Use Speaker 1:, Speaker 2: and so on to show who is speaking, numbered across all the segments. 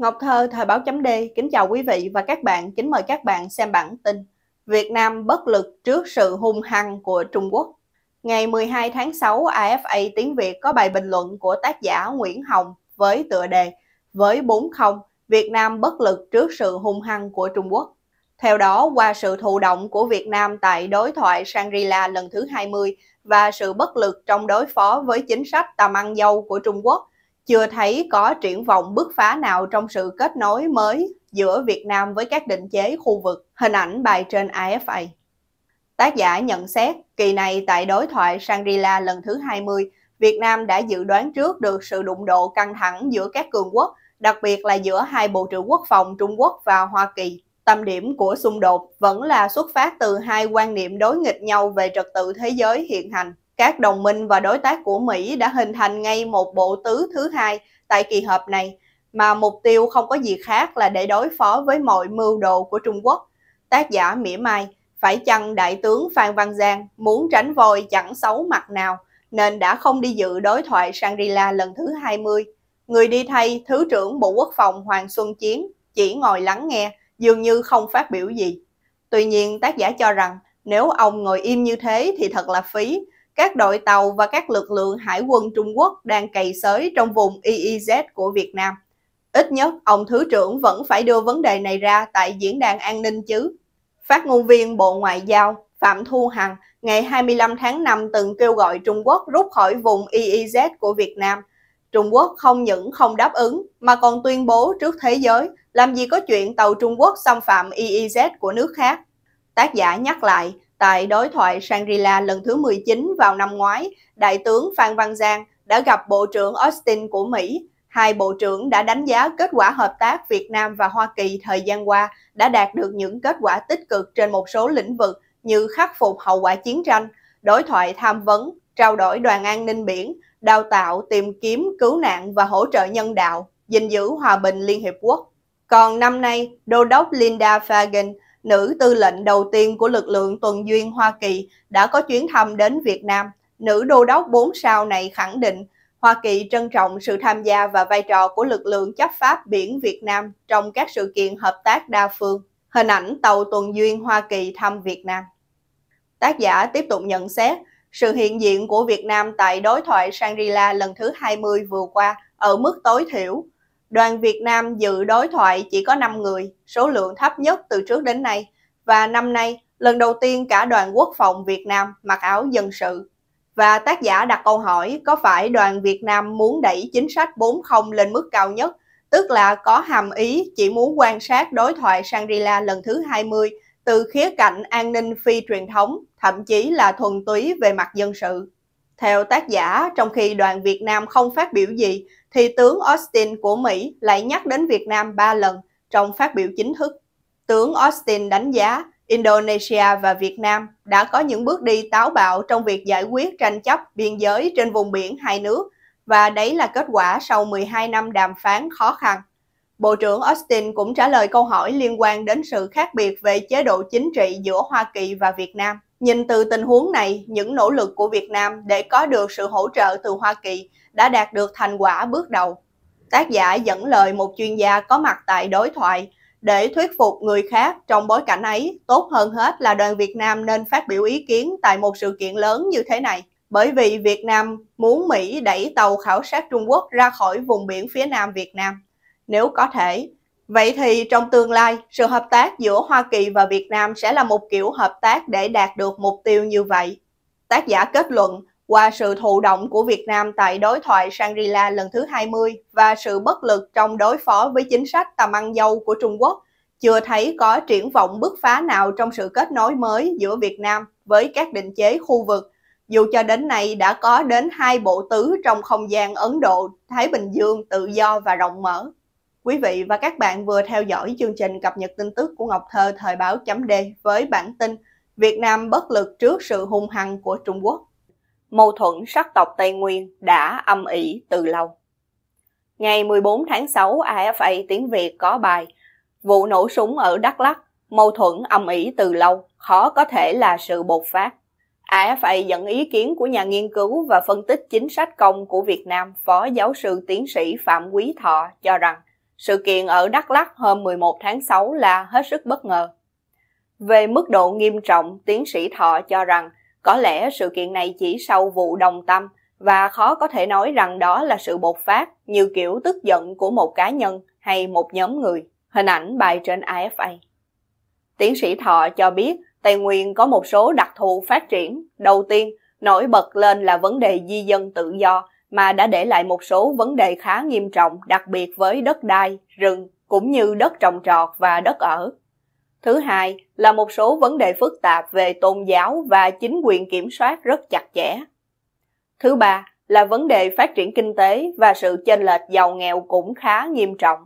Speaker 1: Ngọc Thơ, Thời báo chấm D, kính chào quý vị và các bạn, kính mời các bạn xem bản tin Việt Nam bất lực trước sự hung hăng của Trung Quốc Ngày 12 tháng 6, AFA Tiếng Việt có bài bình luận của tác giả Nguyễn Hồng với tựa đề Với 4-0, Việt Nam bất lực trước sự hung hăng của Trung Quốc theo đó, qua sự thụ động của Việt Nam tại đối thoại Shangri-La lần thứ 20 và sự bất lực trong đối phó với chính sách tàm ăn dâu của Trung Quốc, chưa thấy có triển vọng bứt phá nào trong sự kết nối mới giữa Việt Nam với các định chế khu vực, hình ảnh bài trên AFA. Tác giả nhận xét, kỳ này tại đối thoại Shangri-La lần thứ 20, Việt Nam đã dự đoán trước được sự đụng độ căng thẳng giữa các cường quốc, đặc biệt là giữa hai Bộ trưởng Quốc phòng Trung Quốc và Hoa Kỳ. Tâm điểm của xung đột vẫn là xuất phát từ hai quan niệm đối nghịch nhau về trật tự thế giới hiện hành. Các đồng minh và đối tác của Mỹ đã hình thành ngay một bộ tứ thứ hai tại kỳ họp này, mà mục tiêu không có gì khác là để đối phó với mọi mưu đồ của Trung Quốc. Tác giả mỉa mai, phải chăng Đại tướng Phan Văn Giang muốn tránh voi chẳng xấu mặt nào, nên đã không đi dự đối thoại Shangri-La lần thứ 20. Người đi thay Thứ trưởng Bộ Quốc phòng Hoàng Xuân Chiến chỉ ngồi lắng nghe, dường như không phát biểu gì. Tuy nhiên tác giả cho rằng nếu ông ngồi im như thế thì thật là phí, các đội tàu và các lực lượng hải quân Trung Quốc đang cày sới trong vùng EEZ của Việt Nam. Ít nhất, ông Thứ trưởng vẫn phải đưa vấn đề này ra tại Diễn đàn An ninh chứ. Phát ngôn viên Bộ Ngoại giao Phạm Thu Hằng ngày 25 tháng 5 từng kêu gọi Trung Quốc rút khỏi vùng EEZ của Việt Nam. Trung Quốc không những không đáp ứng mà còn tuyên bố trước thế giới làm gì có chuyện tàu Trung Quốc xâm phạm EEZ của nước khác. Tác giả nhắc lại, Tại đối thoại Shangri-La lần thứ 19 vào năm ngoái, Đại tướng Phan Văn Giang đã gặp Bộ trưởng Austin của Mỹ. Hai bộ trưởng đã đánh giá kết quả hợp tác Việt Nam và Hoa Kỳ thời gian qua đã đạt được những kết quả tích cực trên một số lĩnh vực như khắc phục hậu quả chiến tranh, đối thoại tham vấn, trao đổi đoàn an ninh biển, đào tạo, tìm kiếm, cứu nạn và hỗ trợ nhân đạo, gìn giữ hòa bình Liên Hiệp Quốc. Còn năm nay, Đô đốc Linda Fagan nữ tư lệnh đầu tiên của lực lượng tuần duyên Hoa Kỳ đã có chuyến thăm đến Việt Nam. Nữ đô đốc 4 sao này khẳng định Hoa Kỳ trân trọng sự tham gia và vai trò của lực lượng chấp pháp biển Việt Nam trong các sự kiện hợp tác đa phương. Hình ảnh tàu tuần duyên Hoa Kỳ thăm Việt Nam. Tác giả tiếp tục nhận xét, sự hiện diện của Việt Nam tại đối thoại Shangri-La lần thứ 20 vừa qua ở mức tối thiểu Đoàn Việt Nam dự đối thoại chỉ có 5 người, số lượng thấp nhất từ trước đến nay, và năm nay, lần đầu tiên cả đoàn quốc phòng Việt Nam mặc áo dân sự. Và tác giả đặt câu hỏi có phải đoàn Việt Nam muốn đẩy chính sách 40 lên mức cao nhất, tức là có hàm ý chỉ muốn quan sát đối thoại Shangri-La lần thứ 20 từ khía cạnh an ninh phi truyền thống, thậm chí là thuần túy về mặt dân sự. Theo tác giả, trong khi đoàn Việt Nam không phát biểu gì, thì tướng Austin của Mỹ lại nhắc đến Việt Nam 3 lần trong phát biểu chính thức. Tướng Austin đánh giá Indonesia và Việt Nam đã có những bước đi táo bạo trong việc giải quyết tranh chấp biên giới trên vùng biển hai nước và đấy là kết quả sau 12 năm đàm phán khó khăn. Bộ trưởng Austin cũng trả lời câu hỏi liên quan đến sự khác biệt về chế độ chính trị giữa Hoa Kỳ và Việt Nam. Nhìn từ tình huống này, những nỗ lực của Việt Nam để có được sự hỗ trợ từ Hoa Kỳ đã đạt được thành quả bước đầu. Tác giả dẫn lời một chuyên gia có mặt tại đối thoại để thuyết phục người khác trong bối cảnh ấy, tốt hơn hết là đoàn Việt Nam nên phát biểu ý kiến tại một sự kiện lớn như thế này. Bởi vì Việt Nam muốn Mỹ đẩy tàu khảo sát Trung Quốc ra khỏi vùng biển phía Nam Việt Nam, nếu có thể. Vậy thì trong tương lai, sự hợp tác giữa Hoa Kỳ và Việt Nam sẽ là một kiểu hợp tác để đạt được mục tiêu như vậy. Tác giả kết luận, qua sự thụ động của Việt Nam tại đối thoại Shangri-La lần thứ 20 và sự bất lực trong đối phó với chính sách tàm ăn dâu của Trung Quốc, chưa thấy có triển vọng bứt phá nào trong sự kết nối mới giữa Việt Nam với các định chế khu vực, dù cho đến nay đã có đến hai bộ tứ trong không gian Ấn Độ, Thái Bình Dương tự do và rộng mở. Quý vị và các bạn vừa theo dõi chương trình cập nhật tin tức của Ngọc Thơ thời báo chấm với bản tin Việt Nam bất lực trước sự hung hăng của Trung Quốc mâu thuẫn sắc tộc Tây Nguyên đã âm ỉ từ lâu. Ngày 14 tháng 6, AFA tiếng Việt có bài Vụ nổ súng ở Đắk Lắk, mâu thuẫn âm ỉ từ lâu, khó có thể là sự bột phát. AFA dẫn ý kiến của nhà nghiên cứu và phân tích chính sách công của Việt Nam Phó Giáo sư Tiến sĩ Phạm Quý Thọ cho rằng sự kiện ở Đắk Lắk hôm 11 tháng 6 là hết sức bất ngờ. Về mức độ nghiêm trọng, Tiến sĩ Thọ cho rằng có lẽ sự kiện này chỉ sau vụ đồng tâm và khó có thể nói rằng đó là sự bột phát như kiểu tức giận của một cá nhân hay một nhóm người. Hình ảnh bài trên AFA. Tiến sĩ Thọ cho biết Tây Nguyên có một số đặc thù phát triển. Đầu tiên, nổi bật lên là vấn đề di dân tự do mà đã để lại một số vấn đề khá nghiêm trọng, đặc biệt với đất đai, rừng, cũng như đất trồng trọt và đất ở. Thứ hai là một số vấn đề phức tạp về tôn giáo và chính quyền kiểm soát rất chặt chẽ. Thứ ba là vấn đề phát triển kinh tế và sự chênh lệch giàu nghèo cũng khá nghiêm trọng.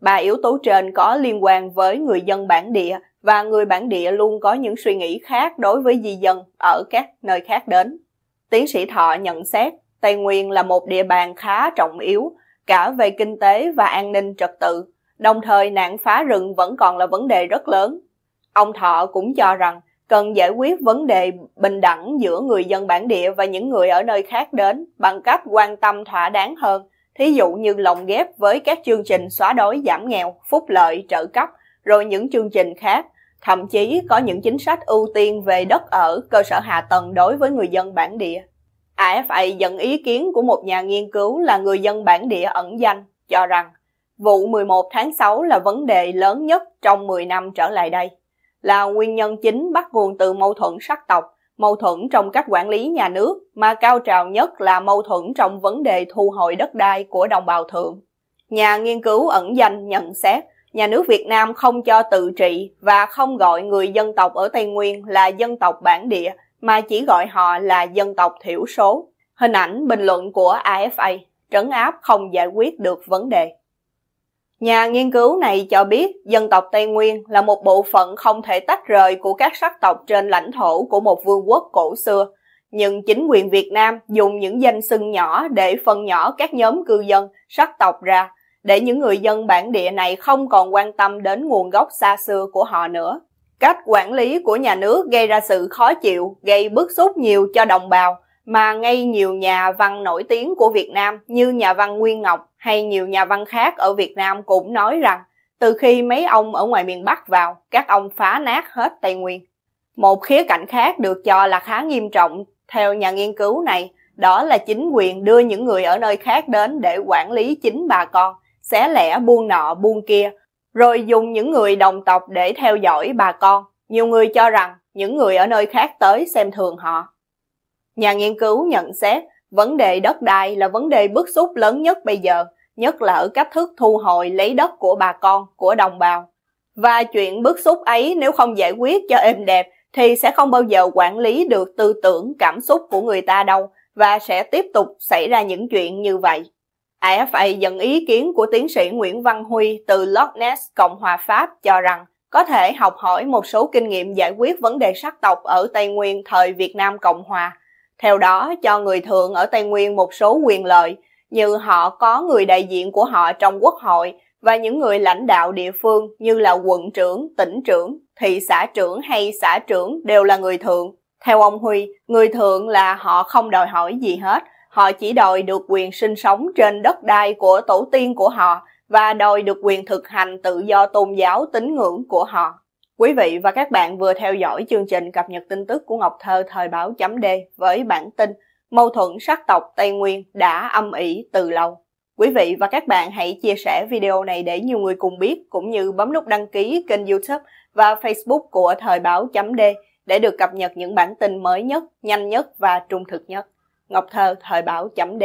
Speaker 1: Ba yếu tố trên có liên quan với người dân bản địa và người bản địa luôn có những suy nghĩ khác đối với di dân ở các nơi khác đến. Tiến sĩ Thọ nhận xét Tây Nguyên là một địa bàn khá trọng yếu cả về kinh tế và an ninh trật tự Đồng thời nạn phá rừng vẫn còn là vấn đề rất lớn. Ông Thọ cũng cho rằng cần giải quyết vấn đề bình đẳng giữa người dân bản địa và những người ở nơi khác đến bằng cách quan tâm thỏa đáng hơn, thí dụ như lồng ghép với các chương trình xóa đói giảm nghèo, phúc lợi, trợ cấp, rồi những chương trình khác, thậm chí có những chính sách ưu tiên về đất ở, cơ sở hạ tầng đối với người dân bản địa. AFA dẫn ý kiến của một nhà nghiên cứu là người dân bản địa ẩn danh, cho rằng Vụ 11 tháng 6 là vấn đề lớn nhất trong 10 năm trở lại đây, là nguyên nhân chính bắt nguồn từ mâu thuẫn sắc tộc, mâu thuẫn trong cách quản lý nhà nước, mà cao trào nhất là mâu thuẫn trong vấn đề thu hồi đất đai của đồng bào thượng. Nhà nghiên cứu ẩn danh nhận xét, nhà nước Việt Nam không cho tự trị và không gọi người dân tộc ở Tây Nguyên là dân tộc bản địa, mà chỉ gọi họ là dân tộc thiểu số. Hình ảnh bình luận của AFA trấn áp không giải quyết được vấn đề. Nhà nghiên cứu này cho biết dân tộc Tây Nguyên là một bộ phận không thể tách rời của các sắc tộc trên lãnh thổ của một vương quốc cổ xưa. Nhưng chính quyền Việt Nam dùng những danh xưng nhỏ để phân nhỏ các nhóm cư dân, sắc tộc ra, để những người dân bản địa này không còn quan tâm đến nguồn gốc xa xưa của họ nữa. Cách quản lý của nhà nước gây ra sự khó chịu, gây bức xúc nhiều cho đồng bào, mà ngay nhiều nhà văn nổi tiếng của Việt Nam như nhà văn Nguyên Ngọc hay nhiều nhà văn khác ở Việt Nam cũng nói rằng từ khi mấy ông ở ngoài miền Bắc vào, các ông phá nát hết Tây Nguyên. Một khía cạnh khác được cho là khá nghiêm trọng theo nhà nghiên cứu này, đó là chính quyền đưa những người ở nơi khác đến để quản lý chính bà con, xé lẻ buôn nọ buôn kia, rồi dùng những người đồng tộc để theo dõi bà con. Nhiều người cho rằng những người ở nơi khác tới xem thường họ. Nhà nghiên cứu nhận xét Vấn đề đất đai là vấn đề bức xúc lớn nhất bây giờ, nhất là ở cách thức thu hồi lấy đất của bà con, của đồng bào. Và chuyện bức xúc ấy nếu không giải quyết cho êm đẹp thì sẽ không bao giờ quản lý được tư tưởng, cảm xúc của người ta đâu và sẽ tiếp tục xảy ra những chuyện như vậy. AFA dẫn ý kiến của tiến sĩ Nguyễn Văn Huy từ Loch Ness, Cộng hòa Pháp cho rằng có thể học hỏi một số kinh nghiệm giải quyết vấn đề sắc tộc ở Tây Nguyên thời Việt Nam Cộng Hòa theo đó cho người thượng ở Tây Nguyên một số quyền lợi như họ có người đại diện của họ trong quốc hội và những người lãnh đạo địa phương như là quận trưởng, tỉnh trưởng, thị xã trưởng hay xã trưởng đều là người thượng. Theo ông Huy, người thượng là họ không đòi hỏi gì hết, họ chỉ đòi được quyền sinh sống trên đất đai của tổ tiên của họ và đòi được quyền thực hành tự do tôn giáo tín ngưỡng của họ. Quý vị và các bạn vừa theo dõi chương trình cập nhật tin tức của Ngọc Thơ thời báo chấm D với bản tin Mâu thuẫn sắc tộc Tây Nguyên đã âm ỉ từ lâu. Quý vị và các bạn hãy chia sẻ video này để nhiều người cùng biết, cũng như bấm nút đăng ký kênh youtube và facebook của thời báo chấm D để được cập nhật những bản tin mới nhất, nhanh nhất và trung thực nhất. Ngọc Thơ thời báo chấm D